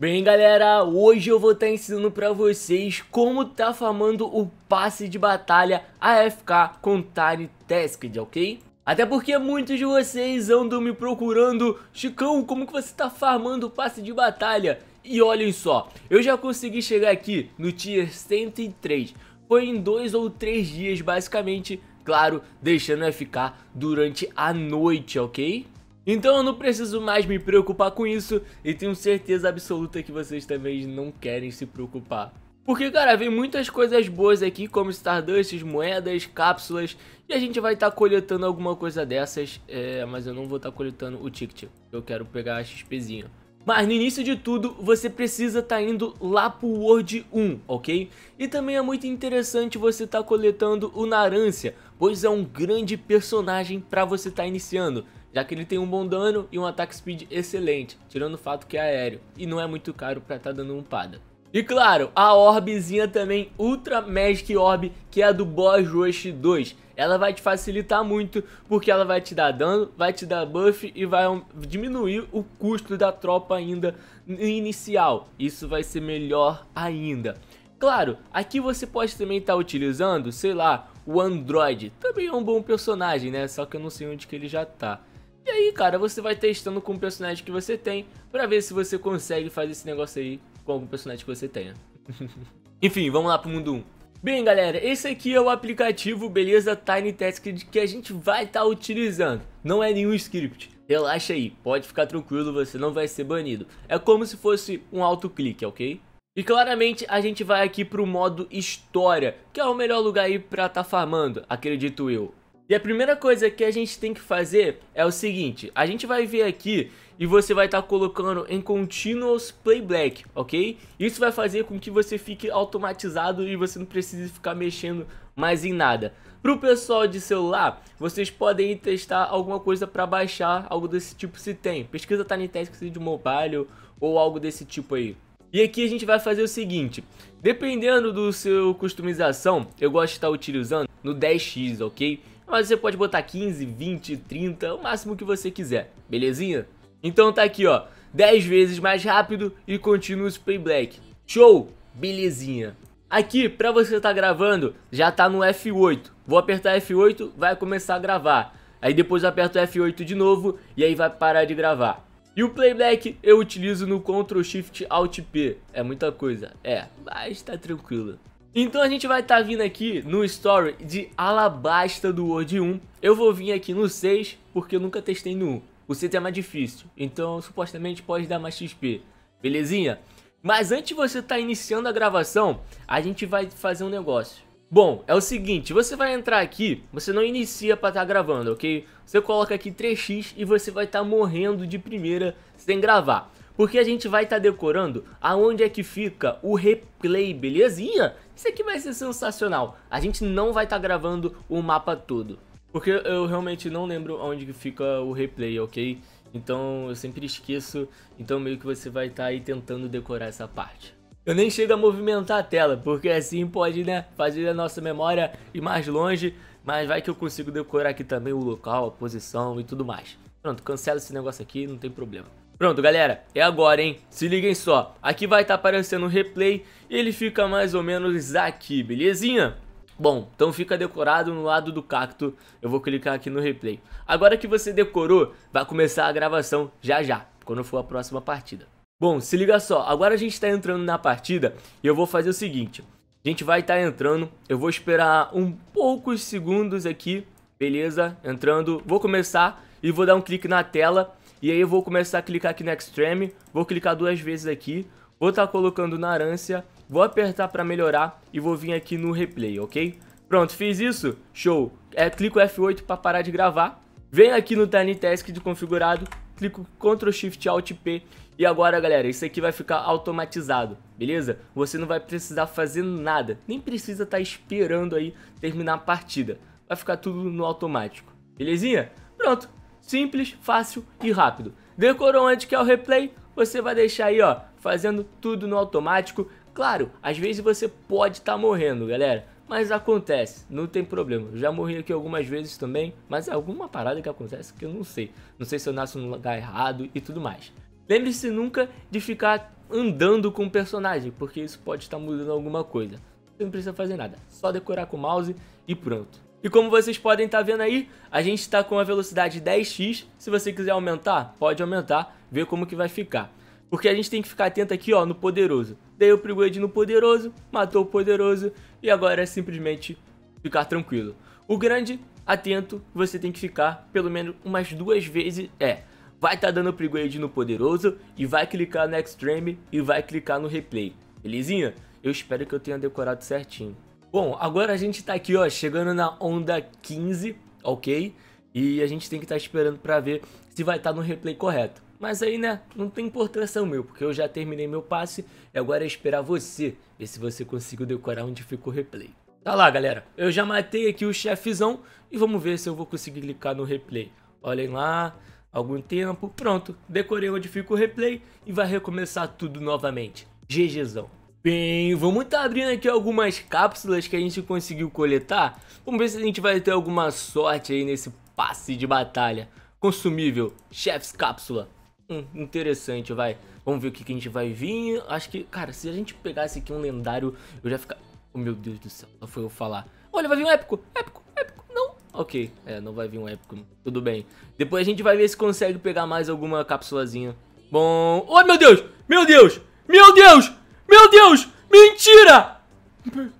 Bem galera, hoje eu vou estar tá ensinando para vocês como tá farmando o passe de batalha AFK com Tiny Tasked, ok? Até porque muitos de vocês andam me procurando, Chicão, como que você tá farmando o passe de batalha? E olhem só, eu já consegui chegar aqui no tier 103, foi em dois ou três dias basicamente, claro, deixando AFK durante a noite, ok? Então eu não preciso mais me preocupar com isso e tenho certeza absoluta que vocês também não querem se preocupar. Porque, cara, vem muitas coisas boas aqui, como Stardusts, moedas, cápsulas, e a gente vai estar tá coletando alguma coisa dessas, é, mas eu não vou estar tá coletando o ticket, eu quero pegar a XPzinha. Mas no início de tudo, você precisa estar tá indo lá pro World 1, ok? E também é muito interessante você estar tá coletando o Narancia, pois é um grande personagem para você estar tá iniciando já que ele tem um bom dano e um ataque speed excelente, tirando o fato que é aéreo, e não é muito caro para estar tá dando pada. E claro, a orbzinha também, Ultra Magic Orb, que é a do Boss Rush 2. Ela vai te facilitar muito, porque ela vai te dar dano, vai te dar buff e vai diminuir o custo da tropa ainda inicial. Isso vai ser melhor ainda. Claro, aqui você pode também estar tá utilizando, sei lá, o Android. Também é um bom personagem, né? Só que eu não sei onde que ele já tá. E aí, cara, você vai testando com o personagem que você tem para ver se você consegue fazer esse negócio aí com algum personagem que você tenha. Enfim, vamos lá pro mundo 1. Bem, galera, esse aqui é o aplicativo Beleza Tiny Task que a gente vai estar tá utilizando. Não é nenhum script. Relaxa aí, pode ficar tranquilo, você não vai ser banido. É como se fosse um autoclique, ok? E claramente a gente vai aqui pro modo história, que é o melhor lugar aí pra tá farmando, acredito eu. E a primeira coisa que a gente tem que fazer é o seguinte, a gente vai vir aqui e você vai estar tá colocando em Continuous Playback, ok? Isso vai fazer com que você fique automatizado e você não precise ficar mexendo mais em nada. Para o pessoal de celular, vocês podem testar alguma coisa para baixar, algo desse tipo se tem. Pesquisa Tiny tá Tasks de mobile ou algo desse tipo aí. E aqui a gente vai fazer o seguinte, dependendo do seu customização, eu gosto de estar tá utilizando no 10x, ok? mas você pode botar 15, 20, 30, o máximo que você quiser, belezinha? Então tá aqui ó, 10 vezes mais rápido e Continuous Playback, show, belezinha. Aqui, pra você estar tá gravando, já tá no F8, vou apertar F8, vai começar a gravar. Aí depois eu aperto F8 de novo e aí vai parar de gravar. E o playback eu utilizo no Ctrl Shift Alt P. É muita coisa. É, mas tá tranquilo. Então a gente vai estar tá vindo aqui no story de Alabasta do World 1. Eu vou vir aqui no 6, porque eu nunca testei no 1. O 7 é mais difícil, então supostamente pode dar mais XP. Belezinha? Mas antes de você estar tá iniciando a gravação, a gente vai fazer um negócio. Bom, é o seguinte, você vai entrar aqui, você não inicia para estar tá gravando, ok? Você coloca aqui 3x e você vai estar tá morrendo de primeira sem gravar. Porque a gente vai estar tá decorando aonde é que fica o replay, belezinha? Isso aqui vai ser sensacional. A gente não vai estar tá gravando o mapa todo. Porque eu realmente não lembro onde fica o replay, ok? Então eu sempre esqueço, então meio que você vai estar tá aí tentando decorar essa parte. Eu nem chego a movimentar a tela, porque assim pode, né, fazer a nossa memória ir mais longe, mas vai que eu consigo decorar aqui também o local, a posição e tudo mais. Pronto, cancela esse negócio aqui, não tem problema. Pronto, galera, é agora, hein? Se liguem só, aqui vai estar tá aparecendo o replay e ele fica mais ou menos aqui, belezinha? Bom, então fica decorado no lado do cacto, eu vou clicar aqui no replay. Agora que você decorou, vai começar a gravação já já, quando for a próxima partida. Bom, se liga só, agora a gente está entrando na partida e eu vou fazer o seguinte. A gente vai estar tá entrando, eu vou esperar um poucos segundos aqui, beleza? Entrando, vou começar e vou dar um clique na tela e aí eu vou começar a clicar aqui no Extreme, vou clicar duas vezes aqui, vou estar tá colocando na arância, vou apertar para melhorar e vou vir aqui no replay, ok? Pronto, fiz isso, show. É, clico F8 para parar de gravar, venho aqui no Tiny Task de configurado, clico Ctrl Shift Alt P e agora galera, isso aqui vai ficar automatizado, beleza? Você não vai precisar fazer nada, nem precisa estar tá esperando aí terminar a partida, vai ficar tudo no automático, belezinha? Pronto, Simples, fácil e rápido. Decorou onde que é o replay? Você vai deixar aí, ó, fazendo tudo no automático. Claro, às vezes você pode estar tá morrendo, galera. Mas acontece, não tem problema. Eu já morri aqui algumas vezes também, mas é alguma parada que acontece que eu não sei. Não sei se eu nasço no lugar errado e tudo mais. Lembre-se nunca de ficar andando com o personagem, porque isso pode estar tá mudando alguma coisa. Você não precisa fazer nada, só decorar com o mouse e pronto. E como vocês podem estar tá vendo aí, a gente está com a velocidade 10x. Se você quiser aumentar, pode aumentar, ver como que vai ficar. Porque a gente tem que ficar atento aqui ó, no poderoso. Dei o upgrade no poderoso, matou o poderoso e agora é simplesmente ficar tranquilo. O grande, atento, você tem que ficar pelo menos umas duas vezes, é, vai estar tá dando upgrade no poderoso e vai clicar no extreme e vai clicar no replay, belezinha? Eu espero que eu tenha decorado certinho. Bom, agora a gente tá aqui, ó, chegando na onda 15, ok? E a gente tem que estar tá esperando para ver se vai estar tá no replay correto. Mas aí, né, não tem importância meu, porque eu já terminei meu passe e agora é esperar você ver se você conseguiu decorar onde ficou o replay. Tá lá, galera. Eu já matei aqui o chefezão e vamos ver se eu vou conseguir clicar no replay. Olhem lá, algum tempo, pronto. Decorei onde fica o replay e vai recomeçar tudo novamente. GGzão. Bem, vamos estar tá abrindo aqui algumas cápsulas que a gente conseguiu coletar. Vamos ver se a gente vai ter alguma sorte aí nesse passe de batalha. Consumível, chef's cápsula. Hum, interessante, vai. Vamos ver o que, que a gente vai vir. Acho que, cara, se a gente pegasse aqui um lendário, eu já ficar. Oh, meu Deus do céu, só foi eu falar. Olha, vai vir um épico, épico, épico. Não, ok. É, não vai vir um épico, tudo bem. Depois a gente vai ver se consegue pegar mais alguma cápsulazinha. Bom... Oh, meu Deus! Meu Deus! Meu Deus! Meu Deus! Mentira!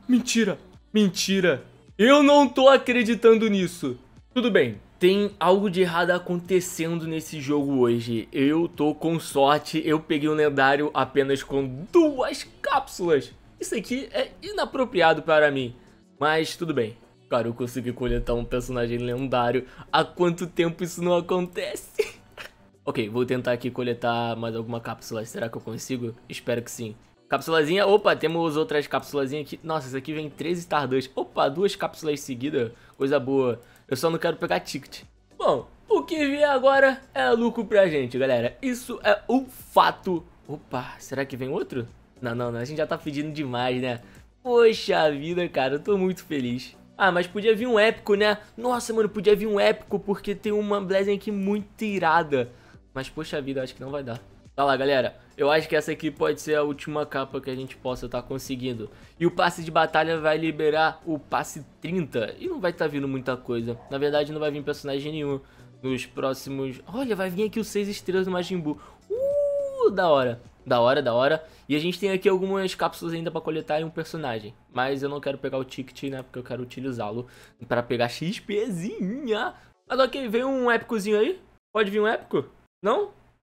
Mentira! Mentira! Eu não tô acreditando nisso. Tudo bem, tem algo de errado acontecendo nesse jogo hoje. Eu tô com sorte, eu peguei um lendário apenas com duas cápsulas. Isso aqui é inapropriado para mim. Mas tudo bem. Cara, eu consegui coletar um personagem lendário. Há quanto tempo isso não acontece? ok, vou tentar aqui coletar mais alguma cápsula. Será que eu consigo? Espero que sim. Capsulazinha, opa, temos outras capsulazinhas aqui. Nossa, isso aqui vem três Star Opa, duas cápsulas seguidas, coisa boa. Eu só não quero pegar ticket. Bom, o que vier agora é lucro pra gente, galera. Isso é um fato. Opa, será que vem outro? Não, não, não, a gente já tá pedindo demais, né? Poxa vida, cara, eu tô muito feliz. Ah, mas podia vir um épico, né? Nossa, mano, podia vir um épico, porque tem uma Blazing aqui muito irada. Mas, poxa vida, acho que não vai dar. Tá lá, galera. Eu acho que essa aqui pode ser a última capa que a gente possa estar tá conseguindo. E o passe de batalha vai liberar o passe 30. E não vai estar tá vindo muita coisa. Na verdade, não vai vir personagem nenhum nos próximos... Olha, vai vir aqui o 6 estrelas do Majin Buu. Uh, da hora. Da hora, da hora. E a gente tem aqui algumas cápsulas ainda pra coletar e um personagem. Mas eu não quero pegar o ticket, né? Porque eu quero utilizá-lo pra pegar XPzinha. Mas ok, veio um épicozinho aí. Pode vir um épico? Não?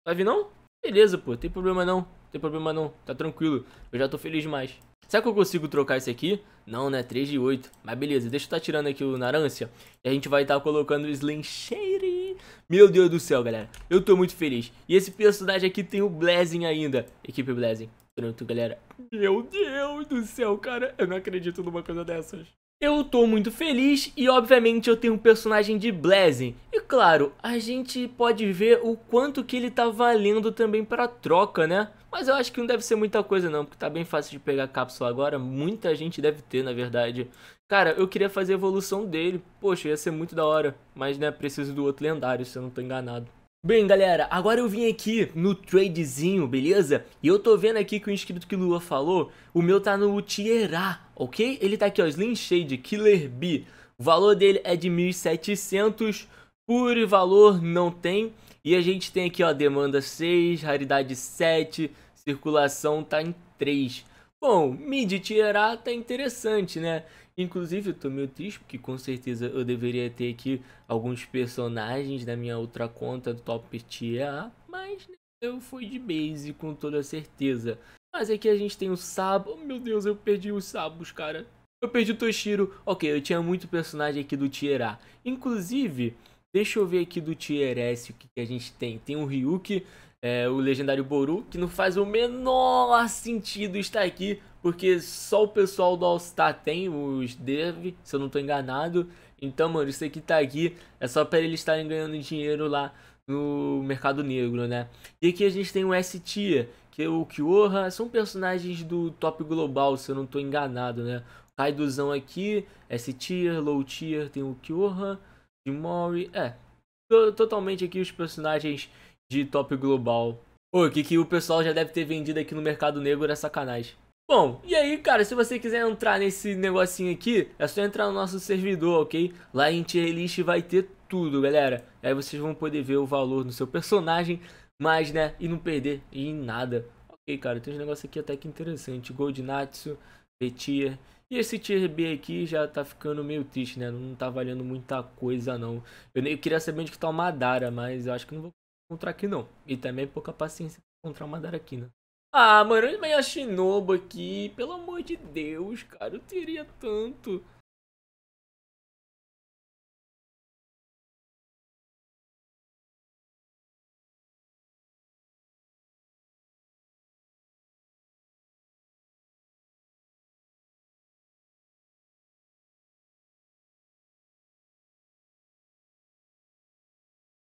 Vai vir não? Beleza, pô, tem problema não, tem problema não, tá tranquilo, eu já tô feliz demais. Será que eu consigo trocar esse aqui? Não, né, 3 de 8, mas beleza, deixa eu estar tá tirando aqui o Narância e a gente vai estar tá colocando o Slim Shady. Meu Deus do céu, galera, eu tô muito feliz. E esse personagem aqui tem o Blazing ainda, equipe Blazing. Pronto, galera. Meu Deus do céu, cara, eu não acredito numa coisa dessas. Eu tô muito feliz e obviamente eu tenho um personagem de Blazing. E claro, a gente pode ver o quanto que ele tá valendo também pra troca, né? Mas eu acho que não deve ser muita coisa não, porque tá bem fácil de pegar a cápsula agora. Muita gente deve ter, na verdade. Cara, eu queria fazer a evolução dele. Poxa, ia ser muito da hora. Mas, né, preciso do outro lendário, se eu não tô enganado. Bem, galera, agora eu vim aqui no tradezinho, beleza? E eu tô vendo aqui que o inscrito que Lua falou, o meu tá no tier A ok? Ele tá aqui, ó, Slim Shade Killer B. O valor dele é de 1.700, Pure valor não tem. E a gente tem aqui, ó, demanda 6, raridade 7, circulação tá em 3. Bom, mid A tá interessante, né? Inclusive, eu tô meio triste, porque com certeza eu deveria ter aqui alguns personagens da minha outra conta do top tier A, mas né, eu fui de base com toda certeza. Mas aqui é a gente tem o Sabo. Oh, meu Deus, eu perdi os Sabos, cara. Eu perdi o Toshiro. Ok, eu tinha muito personagem aqui do Tier A. Inclusive, deixa eu ver aqui do Tier S o que, que a gente tem. Tem o Ryuki, é, o legendário Boru, que não faz o menor sentido estar aqui, porque só o pessoal do All Star tem, os dev, se eu não estou enganado. Então, mano, isso aqui tá aqui, é só para eles estarem ganhando dinheiro lá no mercado negro, né? E aqui a gente tem o S-Tier, que o Kyoha são personagens do top global, se eu não estou enganado, né? Kaiduzão aqui, S-Tier, Low Tier, tem o Kyoha, Jimori, é. Totalmente aqui os personagens de top global. o que, que o pessoal já deve ter vendido aqui no mercado negro é sacanagem. Bom, e aí, cara, se você quiser entrar nesse negocinho aqui, é só entrar no nosso servidor, ok? Lá em tier list vai ter tudo, galera. Aí vocês vão poder ver o valor no seu personagem, mas, né, e não perder em nada. Ok, cara, tem uns negócios aqui até que interessante. Gol de Natsu, Betia. E esse tier B aqui já tá ficando meio triste, né? Não tá valendo muita coisa, não. Eu, eu queria saber onde que tá o Madara, mas eu acho que não vou encontrar aqui, não. E também pouca paciência pra encontrar o Madara aqui, né? Ah, mano, olha a Shinobu aqui. Pelo amor de Deus, cara. Eu teria tanto.